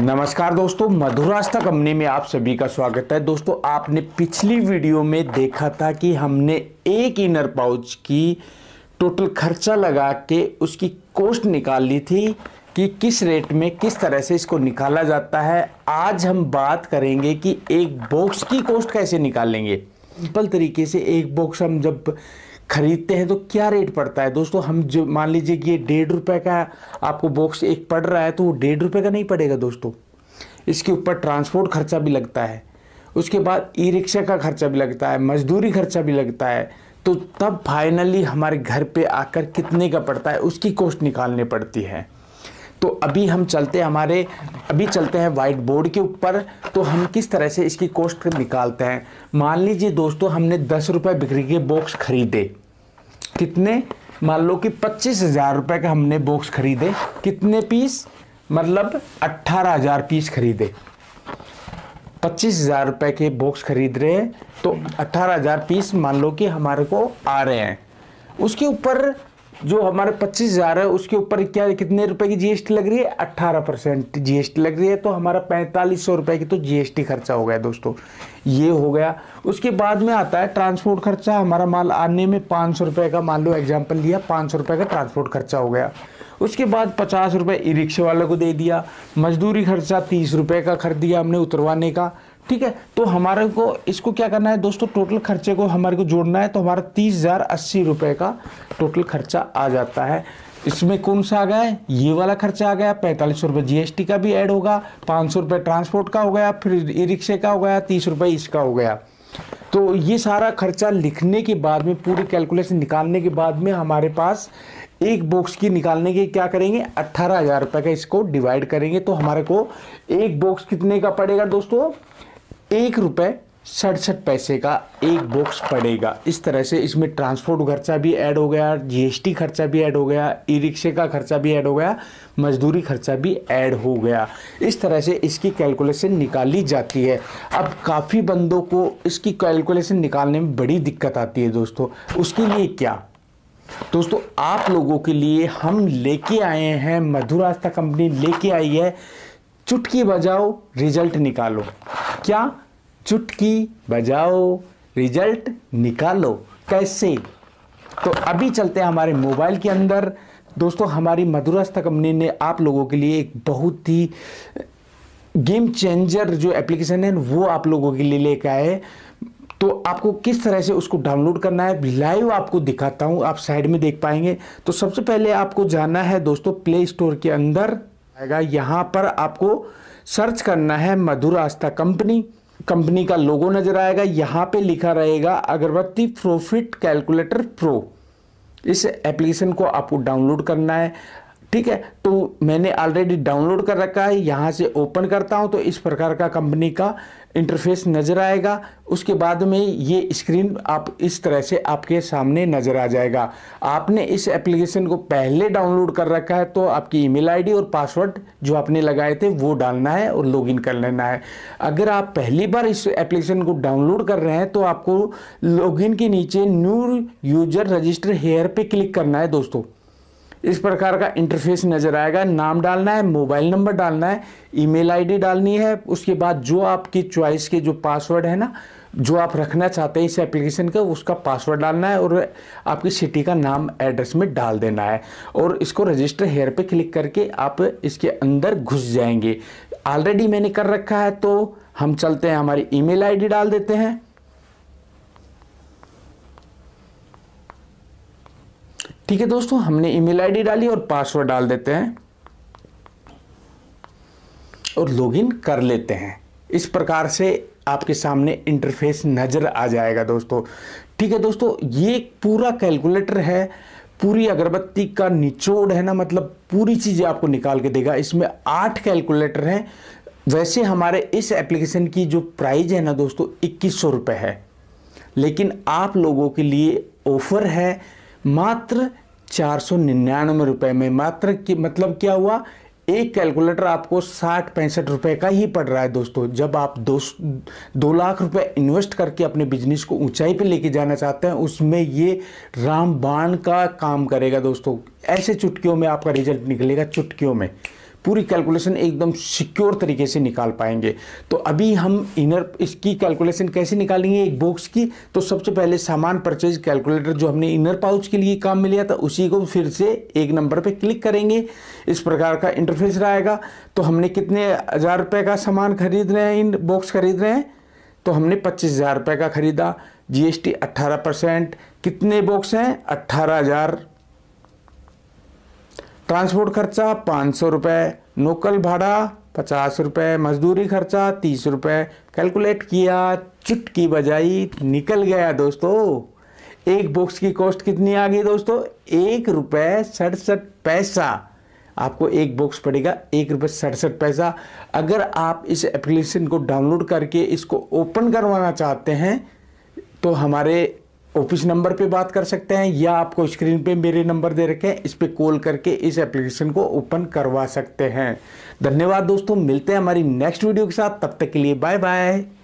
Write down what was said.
नमस्कार दोस्तों मधुरास्ता कंपनी में आप सभी का स्वागत है दोस्तों आपने पिछली वीडियो में देखा था कि हमने एक इनर पाउच की टोटल खर्चा लगा के उसकी कॉस्ट निकाल ली थी कि किस रेट में किस तरह से इसको निकाला जाता है आज हम बात करेंगे कि एक बॉक्स की कॉस्ट कैसे निकालेंगे सिंपल तरीके से एक बॉक्स हम जब खरीदते हैं तो क्या रेट पड़ता है दोस्तों हम जो मान लीजिए कि ये डेढ़ रुपये का आपको बॉक्स एक पड़ रहा है तो वो डेढ़ रुपये का नहीं पड़ेगा दोस्तों इसके ऊपर ट्रांसपोर्ट खर्चा भी लगता है उसके बाद ई रिक्शा का खर्चा भी लगता है मजदूरी खर्चा भी लगता है तो तब फाइनली हमारे घर पे आकर कितने का पड़ता है उसकी कॉस्ट निकालनी पड़ती है तो अभी हम चलते हैं हमारे अभी चलते हैं वाइट बोर्ड के ऊपर तो हम किस तरह से इसकी कॉस्ट निकालते हैं मान लीजिए दोस्तों हमने दस रुपये बिक्री के बॉक्स खरीदे कितने मान लो कि पच्चीस हज़ार रुपए का हमने बॉक्स खरीदे कितने पीस मतलब अट्ठारह हज़ार पीस खरीदे पच्चीस हज़ार रुपए के बॉक्स खरीद रहे हैं तो अट्ठारह हज़ार पीस मान लो कि हमारे को आ रहे हैं उसके ऊपर जो हमारे पच्चीस हज़ार है उसके ऊपर क्या कितने रुपए की जीएसटी लग रही है अट्ठारह परसेंट जीएसटी लग रही है तो हमारा पैंतालीस सौ रुपए की तो जीएसटी खर्चा हो गया दोस्तों ये हो गया उसके बाद में आता है ट्रांसपोर्ट खर्चा हमारा माल आने में पाँच सौ रुपए का मान लो एग्जाम्पल लिया पाँच सौ रुपए का ट्रांसपोर्ट खर्चा हो गया उसके बाद पचास रुपये ई रिक्शे वाले को दे दिया मजदूरी खर्चा तीस रुपये का खर्च दिया हमने उतरवाने का ठीक है तो हमारे को इसको क्या करना है दोस्तों टोटल खर्चे को हमारे को जोड़ना है तो हमारा तीस हज़ार अस्सी रुपये का टोटल खर्चा आ जाता है इसमें कौन सा आ गया है ये वाला खर्चा आ गया पैंतालीस सौ रुपये जीएसटी का भी ऐड होगा पाँच सौ रुपये ट्रांसपोर्ट का हो गया फिर ई रिक्शे का हो गया तीस रुपये इसका हो गया तो ये सारा खर्चा लिखने के बाद में पूरी कैलकुलेशन निकालने के बाद में हमारे पास एक बॉक्स की निकालने के क्या करेंगे अट्ठारह हज़ार रुपये का इसको डिवाइड करेंगे तो हमारे को एक बॉक्स कितने का पड़ेगा दोस्तों एक रुपये सड़सठ पैसे का एक बॉक्स पड़ेगा इस तरह से इसमें ट्रांसपोर्ट खर्चा भी ऐड हो गया जीएसटी खर्चा भी ऐड हो गया ई रिक्शे का खर्चा भी ऐड हो गया मजदूरी खर्चा भी ऐड हो गया इस तरह से इसकी कैलकुलेशन निकाली जाती है अब काफ़ी बंदों को इसकी कैलकुलेशन निकालने में बड़ी दिक्कत आती है दोस्तों उसके लिए क्या दोस्तों आप लोगों के लिए हम लेके आए हैं मधुरास्ता कंपनी लेके आई है चुटकी बजाओ रिजल्ट निकालो क्या चुटकी बजाओ रिजल्ट निकालो कैसे तो अभी चलते हैं हमारे मोबाइल के अंदर दोस्तों हमारी मधुरस्थ कंपनी ने आप लोगों के लिए एक बहुत ही गेम चेंजर जो एप्लीकेशन है वो आप लोगों के लिए लेकर आए तो आपको किस तरह से उसको डाउनलोड करना है लाइव आपको दिखाता हूँ आप साइड में देख पाएंगे तो सबसे पहले आपको जाना है दोस्तों प्ले स्टोर के अंदर आएगा यहाँ पर आपको सर्च करना है मधुर आस्था कंपनी कंपनी का लोगो नजर आएगा यहां पे लिखा रहेगा अगरबत्ती प्रोफिट कैलकुलेटर प्रो इस एप्लीकेशन को आपको डाउनलोड करना है ठीक है तो मैंने ऑलरेडी डाउनलोड कर रखा है यहाँ से ओपन करता हूँ तो इस प्रकार का कंपनी का इंटरफेस नज़र आएगा उसके बाद में ये स्क्रीन आप इस तरह से आपके सामने नज़र आ जाएगा आपने इस एप्लीकेशन को पहले डाउनलोड कर रखा है तो आपकी ईमेल आईडी और पासवर्ड जो आपने लगाए थे वो डालना है और लॉगिन कर लेना है अगर आप पहली बार इस एप्लीकेशन को डाउनलोड कर रहे हैं तो आपको लॉगिन के नीचे न्यू यूजर रजिस्टर हेयर पर क्लिक करना है दोस्तों इस प्रकार का इंटरफेस नज़र आएगा नाम डालना है मोबाइल नंबर डालना है ईमेल आईडी डालनी है उसके बाद जो आपकी चॉइस के जो पासवर्ड है ना जो आप रखना चाहते हैं इस एप्लीकेशन का उसका पासवर्ड डालना है और आपकी सिटी का नाम एड्रेस में डाल देना है और इसको रजिस्टर हेयर पे क्लिक करके आप इसके अंदर घुस जाएंगे ऑलरेडी मैंने कर रखा है तो हम चलते हैं हमारी ईमेल आईडी डाल देते हैं ठीक है दोस्तों हमने ईमेल आईडी डाली और पासवर्ड डाल देते हैं और लॉगिन कर लेते हैं इस प्रकार से आपके सामने इंटरफेस नज़र आ जाएगा दोस्तों ठीक है दोस्तों ये पूरा कैलकुलेटर है पूरी अगरबत्ती का निचोड़ है ना मतलब पूरी चीज़ें आपको निकाल के देगा इसमें आठ कैलकुलेटर हैं वैसे हमारे इस एप्लीकेशन की जो प्राइस है ना दोस्तों इक्कीस सौ है लेकिन आप लोगों के लिए ऑफर है मात्र चार सौ निन्यानवे रुपये में मात्र की मतलब क्या हुआ एक कैलकुलेटर आपको साठ पैंसठ रुपए का ही पड़ रहा है दोस्तों जब आप दो दो लाख रुपए इन्वेस्ट करके अपने बिजनेस को ऊंचाई पे लेके जाना चाहते हैं उसमें ये रामबाण का काम करेगा दोस्तों ऐसे चुटकियों में आपका रिजल्ट निकलेगा चुटकियों में पूरी कैलकुलेशन एकदम सिक्योर तरीके से निकाल पाएंगे तो अभी हम इनर इसकी कैलकुलेशन कैसे निकालेंगे एक बॉक्स की तो सबसे पहले सामान परचेज कैलकुलेटर जो हमने इनर पाउच के लिए काम में लिया था उसी को फिर से एक नंबर पे क्लिक करेंगे इस प्रकार का इंटरफेस रहेगा तो हमने कितने हज़ार रुपये का सामान खरीद रहे हैं इन बॉक्स खरीद रहे हैं तो हमने पच्चीस हज़ार रुपये का खरीदा जी एस परसेंट कितने बॉक्स हैं अट्ठारह हज़ार ट्रांसपोर्ट खर्चा पाँच सौ रुपये नोकल भाड़ा पचास रुपये मजदूरी खर्चा तीस रुपये कैलकुलेट किया चुटकी बजाई निकल गया दोस्तों एक बॉक्स की कॉस्ट कितनी आ गई दोस्तों एक रुपये सड़सठ पैसा आपको एक बॉक्स पड़ेगा एक रुपये सड़सठ पैसा अगर आप इस एप्लीकेशन को डाउनलोड करके इसको ओपन करवाना चाहते हैं तो हमारे ऑफिस नंबर पे बात कर सकते हैं या आपको स्क्रीन पे मेरे नंबर दे रखे हैं इस पर कॉल करके इस एप्लीकेशन को ओपन करवा सकते हैं धन्यवाद दोस्तों मिलते हैं हमारी नेक्स्ट वीडियो के साथ तब तक के लिए बाय बाय